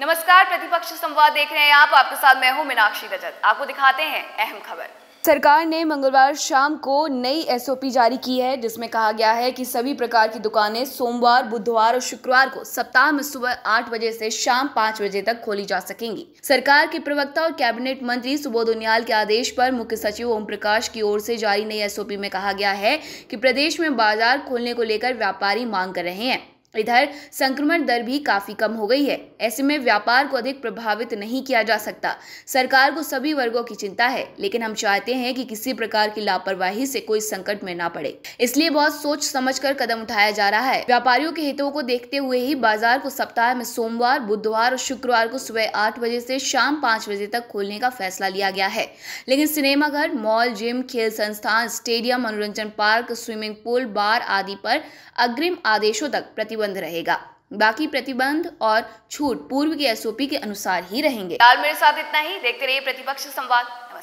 नमस्कार प्रतिपक्ष संवाद देख रहे हैं आप आपके साथ मैं हूं मीनाक्षी रजत आपको दिखाते हैं अहम खबर सरकार ने मंगलवार शाम को नई एसओपी जारी की है जिसमें कहा गया है कि सभी प्रकार की दुकानें सोमवार बुधवार और शुक्रवार को सप्ताह में सुबह आठ बजे से शाम पाँच बजे तक खोली जा सकेंगी सरकार के प्रवक्ता और कैबिनेट मंत्री सुबोध उनियाल के आदेश पर मुख्य सचिव ओम प्रकाश की ओर से जारी नई एसओपी में कहा गया है की प्रदेश में बाजार खोलने को लेकर व्यापारी मांग कर रहे हैं इधर संक्रमण दर भी काफ़ी कम हो गई है ऐसे में व्यापार को अधिक प्रभावित नहीं किया जा सकता सरकार को सभी वर्गों की चिंता है लेकिन हम चाहते हैं कि किसी प्रकार की लापरवाही से कोई संकट में ना पड़े इसलिए बहुत सोच समझ कर कदम उठाया जा रहा है व्यापारियों के हितों को देखते हुए ही बाजार को सप्ताह में सोमवार बुधवार और शुक्रवार को सुबह आठ बजे से शाम पाँच बजे तक खोलने का फैसला लिया गया है लेकिन सिनेमाघर मॉल जिम खेल संस्थान स्टेडियम मनोरंजन पार्क स्विमिंग पूल बार आदि पर अग्रिम आदेशों तक प्रतिबंध प्रतिबंध रहेगा बाकी प्रतिबंध और छूट पूर्व के एसओपी के अनुसार ही रहेंगे मेरे साथ इतना ही देखते रहिए प्रतिपक्ष संवाद